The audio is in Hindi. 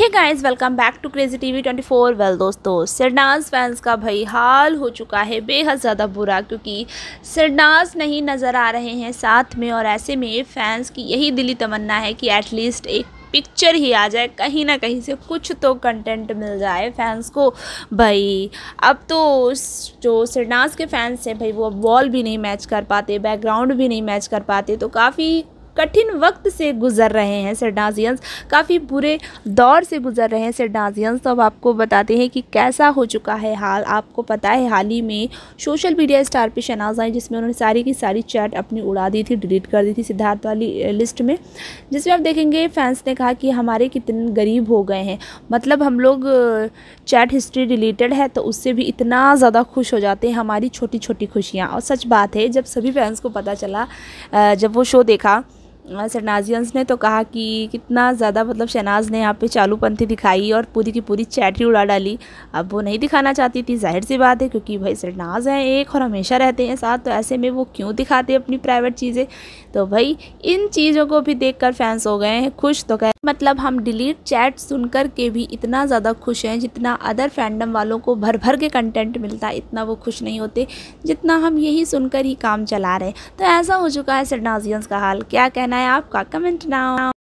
hey guys welcome back to Crazy TV 24 well दोस्तों सरनाज फैंस का भाई हाल हो चुका है बेहद ज़्यादा बुरा क्योंकि सरनाज नहीं नज़र आ रहे हैं साथ में और ऐसे में फैंस की यही दिली तमन्ना है कि एटलीस्ट एक पिक्चर ही आ जाए कहीं ना कहीं से कुछ तो कंटेंट मिल जाए फैंस को भाई अब तो जो सरनाज के फैंस हैं भाई वो अब वॉल भी नहीं मैच कर पाते बैकग्राउंड भी नहीं मैच कर पाते तो काफ़ी कठिन वक्त से गुजर रहे हैं सरडाजियंस काफ़ी बुरे दौर से गुजर रहे हैं सरडाजियंस तो अब आपको बताते हैं कि कैसा हो चुका है हाल आपको पता है हाल ही में सोशल मीडिया स्टार पे शनाज आई जिसमें उन्होंने सारी की सारी चैट अपनी उड़ा दी थी डिलीट कर दी थी सिद्धार्थ वाली लिस्ट में जिसमें आप देखेंगे फैंस ने कहा कि हमारे कितने गरीब हो गए हैं मतलब हम लोग चैट हिस्ट्री रिलेटेड है तो उससे भी इतना ज़्यादा खुश हो जाते हैं हमारी छोटी छोटी खुशियाँ और सच बात है जब सभी फैंस को पता चला जब वो शो देखा शहनाजियंस ने तो कहा कि कितना ज़्यादा मतलब शहनाज ने यहाँ पे पंथी दिखाई और पूरी की पूरी चैटरी उड़ा डाली अब वो नहीं दिखाना चाहती थी जाहिर सी बात है क्योंकि भाई शहनाज हैं एक और हमेशा रहते हैं साथ तो ऐसे में वो क्यों दिखाते अपनी प्राइवेट चीज़ें तो भाई इन चीज़ों को भी देख कर फैंस हो गए हैं खुश तो कह मतलब हम डिलीट चैट कर के भी इतना ज़्यादा खुश हैं जितना अदर फैंडम वालों को भर भर के कंटेंट मिलता है इतना वो खुश नहीं होते जितना हम यही सुनकर ही काम चला रहे हैं तो ऐसा हो चुका है शहनाजियंस का हाल क्या कहना है आपका कमेंट नाउ